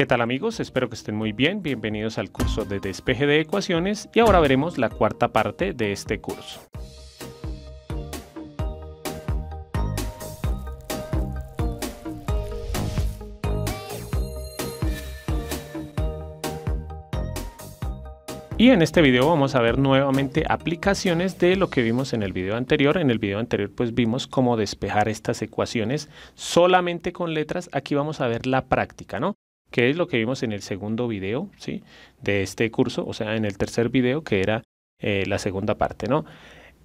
¿Qué tal amigos? Espero que estén muy bien. Bienvenidos al curso de despeje de ecuaciones y ahora veremos la cuarta parte de este curso. Y en este video vamos a ver nuevamente aplicaciones de lo que vimos en el video anterior. En el video anterior pues vimos cómo despejar estas ecuaciones solamente con letras. Aquí vamos a ver la práctica, ¿no? que es lo que vimos en el segundo video ¿sí? de este curso, o sea, en el tercer video, que era eh, la segunda parte. ¿no?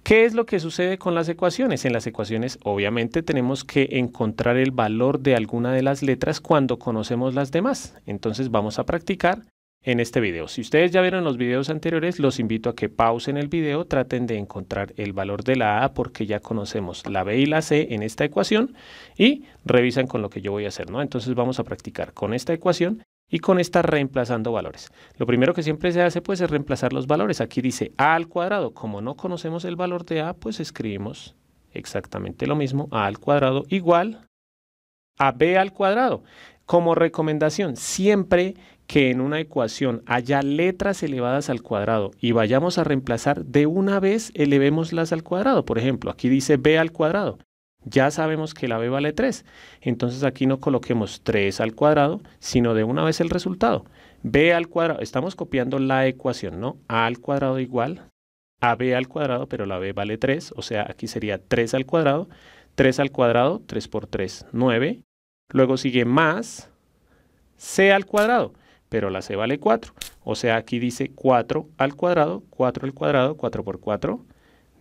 ¿Qué es lo que sucede con las ecuaciones? En las ecuaciones obviamente tenemos que encontrar el valor de alguna de las letras cuando conocemos las demás. Entonces vamos a practicar en este video. Si ustedes ya vieron los videos anteriores, los invito a que pausen el video, traten de encontrar el valor de la A porque ya conocemos la B y la C en esta ecuación y revisan con lo que yo voy a hacer, ¿no? Entonces vamos a practicar con esta ecuación y con esta reemplazando valores. Lo primero que siempre se hace pues es reemplazar los valores. Aquí dice A al cuadrado. Como no conocemos el valor de A, pues escribimos exactamente lo mismo. A al cuadrado igual a B al cuadrado. Como recomendación, siempre que en una ecuación haya letras elevadas al cuadrado y vayamos a reemplazar de una vez elevémoslas al cuadrado. Por ejemplo, aquí dice b al cuadrado. Ya sabemos que la b vale 3. Entonces aquí no coloquemos 3 al cuadrado, sino de una vez el resultado. b al cuadrado, estamos copiando la ecuación, ¿no? a al cuadrado igual a b al cuadrado, pero la b vale 3, o sea, aquí sería 3 al cuadrado. 3 al cuadrado, 3 por 3, 9. Luego sigue más c al cuadrado pero la c vale 4. O sea, aquí dice 4 al cuadrado, 4 al cuadrado, 4 por 4,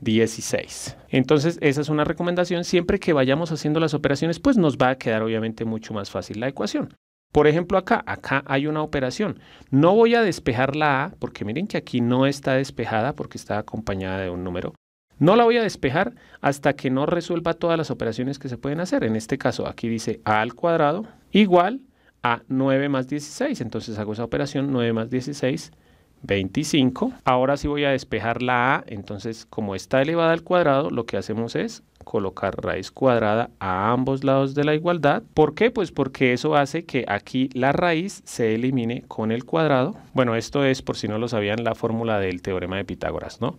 16. Entonces, esa es una recomendación. Siempre que vayamos haciendo las operaciones, pues nos va a quedar obviamente mucho más fácil la ecuación. Por ejemplo, acá, acá hay una operación. No voy a despejar la A, porque miren que aquí no está despejada porque está acompañada de un número. No la voy a despejar hasta que no resuelva todas las operaciones que se pueden hacer. En este caso, aquí dice A al cuadrado igual a 9 más 16. Entonces hago esa operación, 9 más 16, 25. Ahora sí voy a despejar la a, entonces como está elevada al cuadrado, lo que hacemos es colocar raíz cuadrada a ambos lados de la igualdad. ¿Por qué? Pues porque eso hace que aquí la raíz se elimine con el cuadrado. Bueno, esto es, por si no lo sabían, la fórmula del teorema de Pitágoras, ¿no?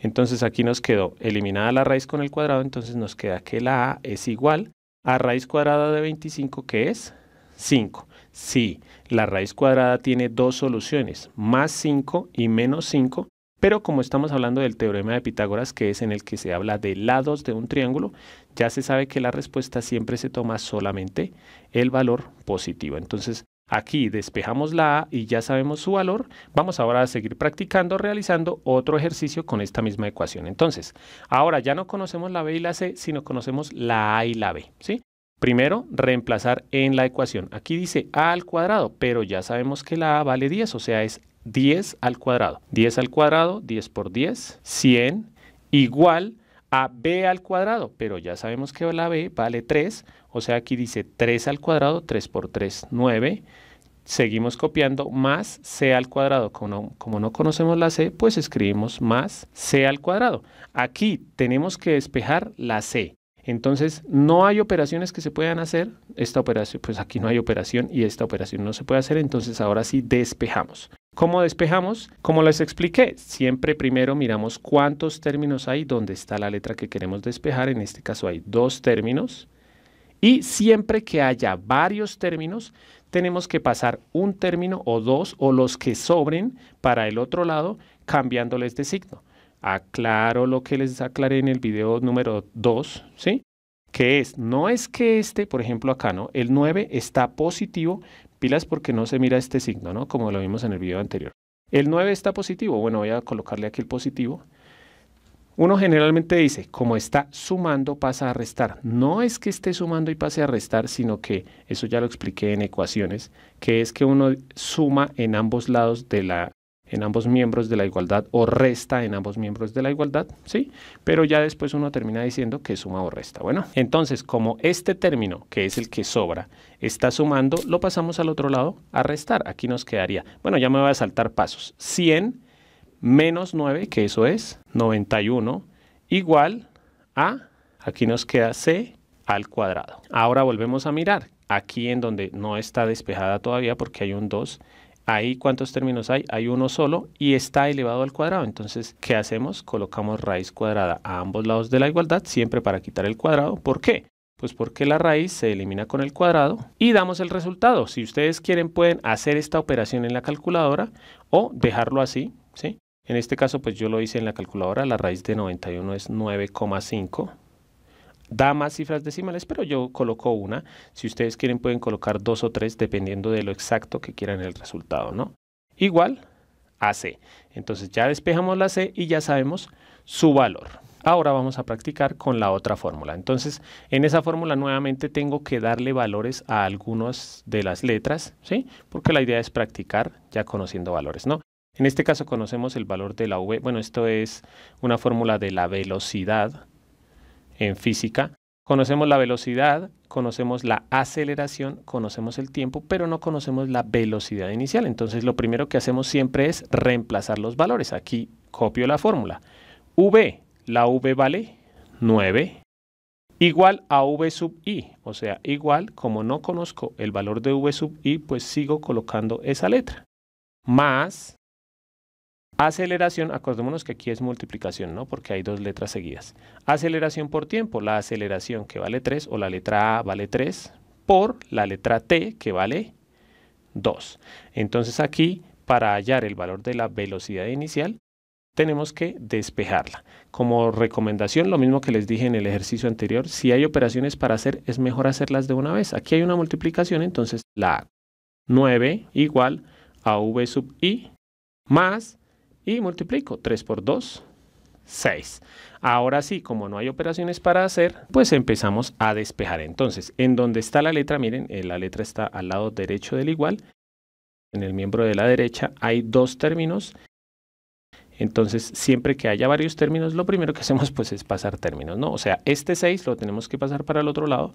Entonces aquí nos quedó eliminada la raíz con el cuadrado, entonces nos queda que la a es igual a raíz cuadrada de 25, que es 5. Sí, la raíz cuadrada tiene dos soluciones, más 5 y menos 5, pero como estamos hablando del teorema de Pitágoras, que es en el que se habla de lados de un triángulo, ya se sabe que la respuesta siempre se toma solamente el valor positivo. Entonces, aquí despejamos la A y ya sabemos su valor. Vamos ahora a seguir practicando, realizando otro ejercicio con esta misma ecuación. Entonces, ahora ya no conocemos la B y la C, sino conocemos la A y la B, ¿sí? Primero, reemplazar en la ecuación. Aquí dice a al cuadrado, pero ya sabemos que la a vale 10, o sea, es 10 al cuadrado. 10 al cuadrado, 10 por 10, 100, igual a b al cuadrado, pero ya sabemos que la b vale 3, o sea, aquí dice 3 al cuadrado, 3 por 3, 9. Seguimos copiando más c al cuadrado. Como, no conocemos la c, pues escribimos más c al cuadrado. Aquí tenemos que despejar la c. Entonces, no hay operaciones que se puedan hacer. Esta operación, pues aquí no hay operación y esta operación no se puede hacer. Entonces, ahora sí despejamos. ¿Cómo despejamos? Como les expliqué, siempre primero miramos cuántos términos hay donde está la letra que queremos despejar. En este caso hay dos términos. Y siempre que haya varios términos, tenemos que pasar un término o dos o los que sobren para el otro lado cambiándoles de signo aclaro lo que les aclaré en el video número 2, ¿sí? Que es, no es que este, por ejemplo acá, ¿no? El 9 está positivo, pilas porque no se mira este signo, ¿no? Como lo vimos en el video anterior. El 9 está positivo, bueno, voy a colocarle aquí el positivo. Uno generalmente dice, como está sumando, pasa a restar. No es que esté sumando y pase a restar, sino que, eso ya lo expliqué en ecuaciones, que es que uno suma en ambos lados de la en ambos miembros de la igualdad o resta en ambos miembros de la igualdad, ¿sí? Pero ya después uno termina diciendo que suma o resta. Bueno, entonces como este término, que es el que sobra, está sumando, lo pasamos al otro lado a restar. Aquí nos quedaría, bueno, ya me voy a saltar pasos. 100 menos 9, que eso es 91, igual a, aquí nos queda C al cuadrado. Ahora volvemos a mirar, aquí en donde no está despejada todavía porque hay un 2 Ahí, ¿cuántos términos hay? Hay uno solo y está elevado al cuadrado. Entonces, ¿qué hacemos? Colocamos raíz cuadrada a ambos lados de la igualdad, siempre para quitar el cuadrado. ¿Por qué? Pues porque la raíz se elimina con el cuadrado y damos el resultado. Si ustedes quieren, pueden hacer esta operación en la calculadora o dejarlo así, ¿sí? En este caso, pues yo lo hice en la calculadora, la raíz de 91 es 9,5 da más cifras decimales, pero yo coloco una. Si ustedes quieren pueden colocar dos o tres dependiendo de lo exacto que quieran el resultado, ¿no? Igual a C. Entonces ya despejamos la C y ya sabemos su valor. Ahora vamos a practicar con la otra fórmula. Entonces, en esa fórmula nuevamente tengo que darle valores a algunas de las letras, ¿sí? Porque la idea es practicar ya conociendo valores, ¿no? En este caso conocemos el valor de la V. Bueno, esto es una fórmula de la velocidad en física, Conocemos la velocidad, conocemos la aceleración, conocemos el tiempo, pero no conocemos la velocidad inicial. Entonces lo primero que hacemos siempre es reemplazar los valores. Aquí copio la fórmula. V, la V vale 9 igual a V sub i, o sea, igual como no conozco el valor de V sub i, pues sigo colocando esa letra. Más Aceleración, acordémonos que aquí es multiplicación, ¿no? Porque hay dos letras seguidas. Aceleración por tiempo, la aceleración que vale 3 o la letra A vale 3 por la letra T que vale 2. Entonces aquí, para hallar el valor de la velocidad inicial, tenemos que despejarla. Como recomendación, lo mismo que les dije en el ejercicio anterior, si hay operaciones para hacer, es mejor hacerlas de una vez. Aquí hay una multiplicación, entonces la 9 igual a V sub i más y multiplico 3 por 2, 6. Ahora sí, como no hay operaciones para hacer, pues empezamos a despejar. Entonces, en donde está la letra, miren, eh, la letra está al lado derecho del igual. En el miembro de la derecha hay dos términos. Entonces, siempre que haya varios términos, lo primero que hacemos pues es pasar términos, ¿no? O sea, este 6 lo tenemos que pasar para el otro lado.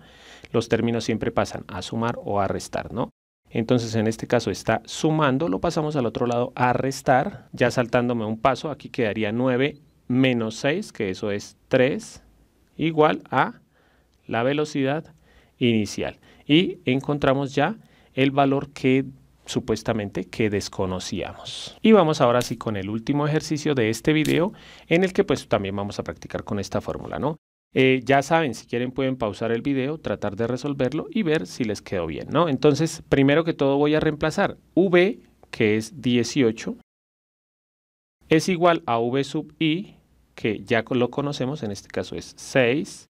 Los términos siempre pasan a sumar o a restar, ¿no? Entonces en este caso está sumando, lo pasamos al otro lado a restar, ya saltándome un paso, aquí quedaría 9 menos 6, que eso es 3, igual a la velocidad inicial. Y encontramos ya el valor que supuestamente que desconocíamos. Y vamos ahora sí con el último ejercicio de este video en el que pues también vamos a practicar con esta fórmula, ¿no? Eh, ya saben, si quieren pueden pausar el video, tratar de resolverlo y ver si les quedó bien, ¿no? Entonces, primero que todo voy a reemplazar V, que es 18, es igual a V sub I, que ya lo conocemos, en este caso es 6,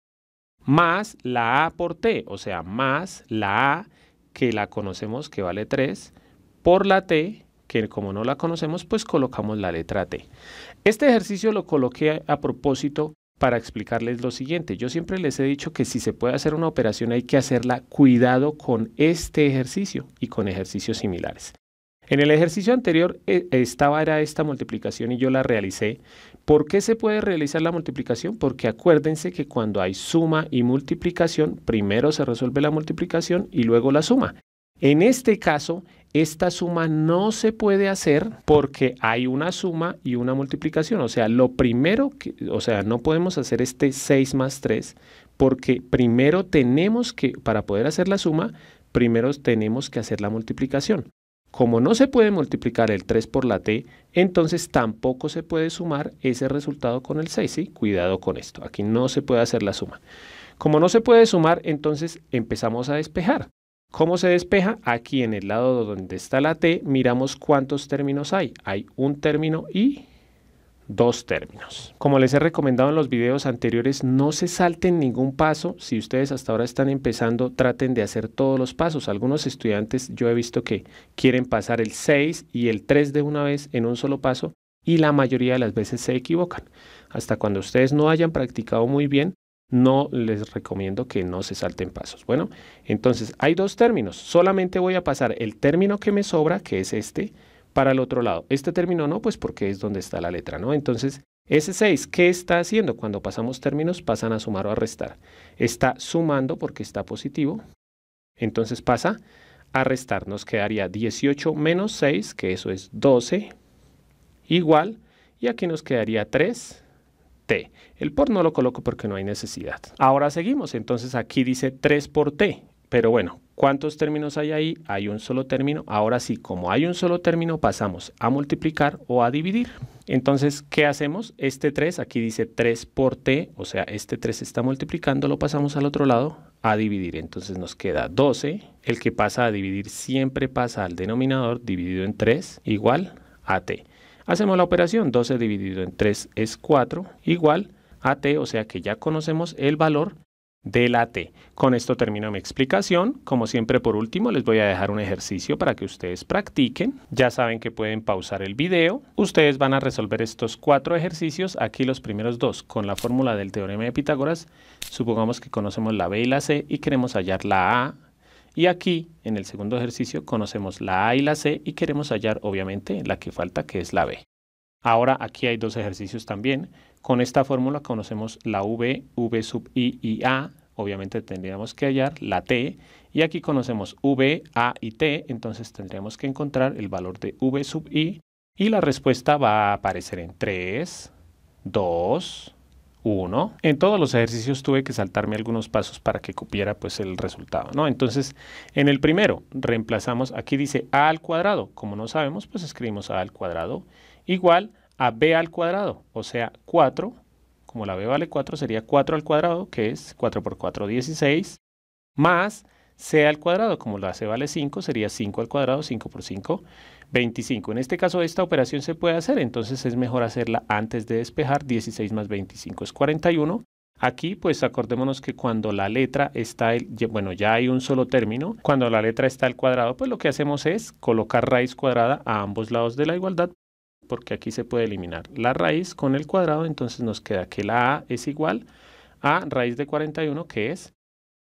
más la A por T, o sea, más la A, que la conocemos que vale 3, por la T, que como no la conocemos, pues colocamos la letra T. Este ejercicio lo coloqué a propósito para explicarles lo siguiente. Yo siempre les he dicho que si se puede hacer una operación hay que hacerla cuidado con este ejercicio y con ejercicios similares. En el ejercicio anterior eh, estaba era esta multiplicación y yo la realicé. ¿Por qué se puede realizar la multiplicación? Porque acuérdense que cuando hay suma y multiplicación, primero se resuelve la multiplicación y luego la suma. En este caso, esta suma no se puede hacer porque hay una suma y una multiplicación. O sea, lo primero, que, o sea, no podemos hacer este 6 más 3 porque primero tenemos que, para poder hacer la suma, primero tenemos que hacer la multiplicación. Como no se puede multiplicar el 3 por la t, entonces tampoco se puede sumar ese resultado con el 6, Cuidado con esto, aquí no se puede hacer la suma. Como no se puede sumar, entonces empezamos a despejar. ¿Cómo se despeja? Aquí en el lado donde está la T miramos cuántos términos hay. Hay un término y dos términos. Como les he recomendado en los videos anteriores, no se salten ningún paso. Si ustedes hasta ahora están empezando, traten de hacer todos los pasos. Algunos estudiantes yo he visto que quieren pasar el 6 y el 3 de una vez en un solo paso y la mayoría de las veces se equivocan. Hasta cuando ustedes no hayan practicado muy bien, no les recomiendo que no se salten pasos. Bueno, entonces hay dos términos. Solamente voy a pasar el término que me sobra, que es este, para el otro lado. Este término no, pues porque es donde está la letra, ¿no? Entonces, ese 6, ¿qué está haciendo? Cuando pasamos términos, pasan a sumar o a restar. Está sumando porque está positivo. Entonces pasa a restar. Nos quedaría 18 menos 6, que eso es 12, igual. Y aquí nos quedaría 3 el por no lo coloco porque no hay necesidad. Ahora seguimos, entonces aquí dice 3 por T, pero bueno, ¿cuántos términos hay ahí? Hay un solo término. Ahora sí, como hay un solo término, pasamos a multiplicar o a dividir. Entonces, ¿qué hacemos? Este 3, aquí dice 3 por t, o sea, este 3 está multiplicando, lo pasamos al otro lado a dividir. Entonces nos queda 12. El que pasa a dividir siempre pasa al denominador dividido en 3 igual a t. Hacemos la operación, 12 dividido en 3 es 4, igual a t, o sea que ya conocemos el valor de la t. Con esto termino mi explicación. Como siempre, por último, les voy a dejar un ejercicio para que ustedes practiquen. Ya saben que pueden pausar el video. Ustedes van a resolver estos cuatro ejercicios. Aquí los primeros dos con la fórmula del teorema de Pitágoras. Supongamos que conocemos la b y la c y queremos hallar la a, y aquí, en el segundo ejercicio, conocemos la A y la C y queremos hallar, obviamente, la que falta, que es la B. Ahora aquí hay dos ejercicios también. Con esta fórmula conocemos la V, V sub I y A. Obviamente tendríamos que hallar la T. Y aquí conocemos V, A y T. Entonces tendríamos que encontrar el valor de V sub I. Y la respuesta va a aparecer en 3, 2, 1. En todos los ejercicios tuve que saltarme algunos pasos para que copiera pues el resultado, ¿no? Entonces, en el primero reemplazamos, aquí dice a al cuadrado, como no sabemos, pues escribimos a al cuadrado igual a b al cuadrado, o sea, 4, como la b vale 4, sería 4 al cuadrado, que es 4 por 4, 16, más c al cuadrado, como la c vale 5, sería 5 al cuadrado, 5 por 5, 25. En este caso esta operación se puede hacer, entonces es mejor hacerla antes de despejar. 16 más 25 es 41. Aquí pues acordémonos que cuando la letra está, el, bueno ya hay un solo término, cuando la letra está al cuadrado pues lo que hacemos es colocar raíz cuadrada a ambos lados de la igualdad porque aquí se puede eliminar la raíz con el cuadrado, entonces nos queda que la a es igual a raíz de 41 que es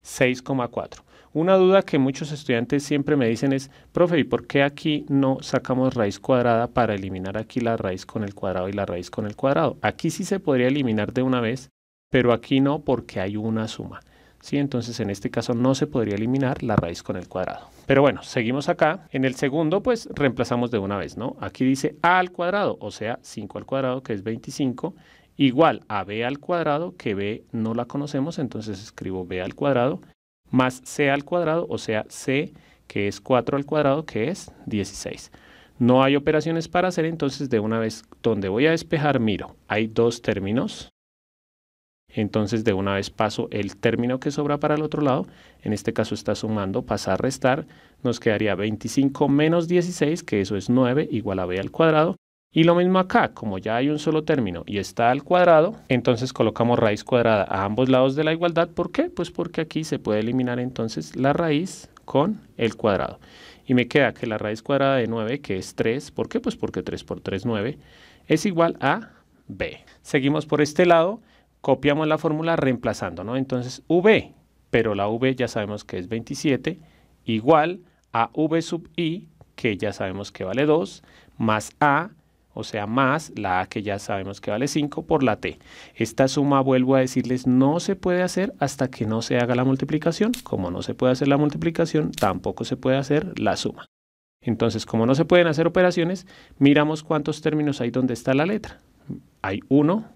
6,4. Una duda que muchos estudiantes siempre me dicen es, profe, ¿y por qué aquí no sacamos raíz cuadrada para eliminar aquí la raíz con el cuadrado y la raíz con el cuadrado? Aquí sí se podría eliminar de una vez, pero aquí no porque hay una suma. ¿sí? Entonces en este caso no se podría eliminar la raíz con el cuadrado. Pero bueno, seguimos acá. En el segundo pues reemplazamos de una vez, ¿no? Aquí dice a al cuadrado, o sea 5 al cuadrado que es 25, igual a b al cuadrado que b no la conocemos, entonces escribo b al cuadrado más c al cuadrado, o sea, c que es 4 al cuadrado, que es 16. No hay operaciones para hacer, entonces de una vez donde voy a despejar miro, hay dos términos, entonces de una vez paso el término que sobra para el otro lado, en este caso está sumando, pasa a restar, nos quedaría 25 menos 16, que eso es 9, igual a b al cuadrado, y lo mismo acá, como ya hay un solo término y está al cuadrado, entonces colocamos raíz cuadrada a ambos lados de la igualdad. ¿Por qué? Pues porque aquí se puede eliminar entonces la raíz con el cuadrado. Y me queda que la raíz cuadrada de 9, que es 3, ¿por qué? Pues porque 3 por 3, 9, es igual a b. Seguimos por este lado, copiamos la fórmula reemplazando, ¿no? Entonces v, pero la v ya sabemos que es 27, igual a v sub i, que ya sabemos que vale 2, más a, o sea, más la A que ya sabemos que vale 5 por la T. Esta suma, vuelvo a decirles, no se puede hacer hasta que no se haga la multiplicación. Como no se puede hacer la multiplicación, tampoco se puede hacer la suma. Entonces, como no se pueden hacer operaciones, miramos cuántos términos hay donde está la letra. Hay 1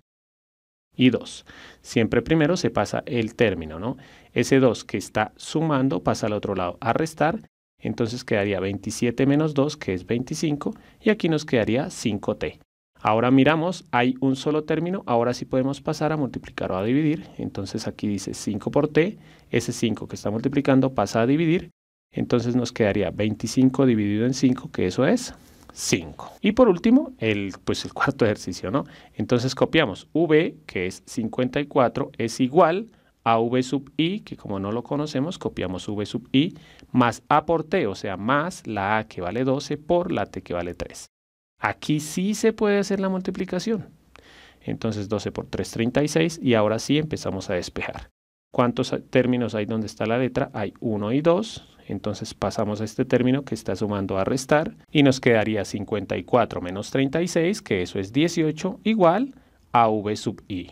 y 2. Siempre primero se pasa el término, ¿no? Ese 2 que está sumando pasa al otro lado a restar entonces quedaría 27 menos 2, que es 25, y aquí nos quedaría 5t. Ahora miramos, hay un solo término, ahora sí podemos pasar a multiplicar o a dividir. Entonces aquí dice 5 por t, ese 5 que está multiplicando pasa a dividir, entonces nos quedaría 25 dividido en 5, que eso es 5. Y por último, el, pues el cuarto ejercicio, ¿no? Entonces copiamos v, que es 54, es igual a v sub i, que como no lo conocemos, copiamos v sub i, más a por t, o sea, más la a que vale 12 por la t que vale 3. Aquí sí se puede hacer la multiplicación. Entonces 12 por 3, 36, y ahora sí empezamos a despejar. ¿Cuántos términos hay donde está la letra? Hay 1 y 2, entonces pasamos a este término que está sumando a restar, y nos quedaría 54 menos 36, que eso es 18, igual a v sub i.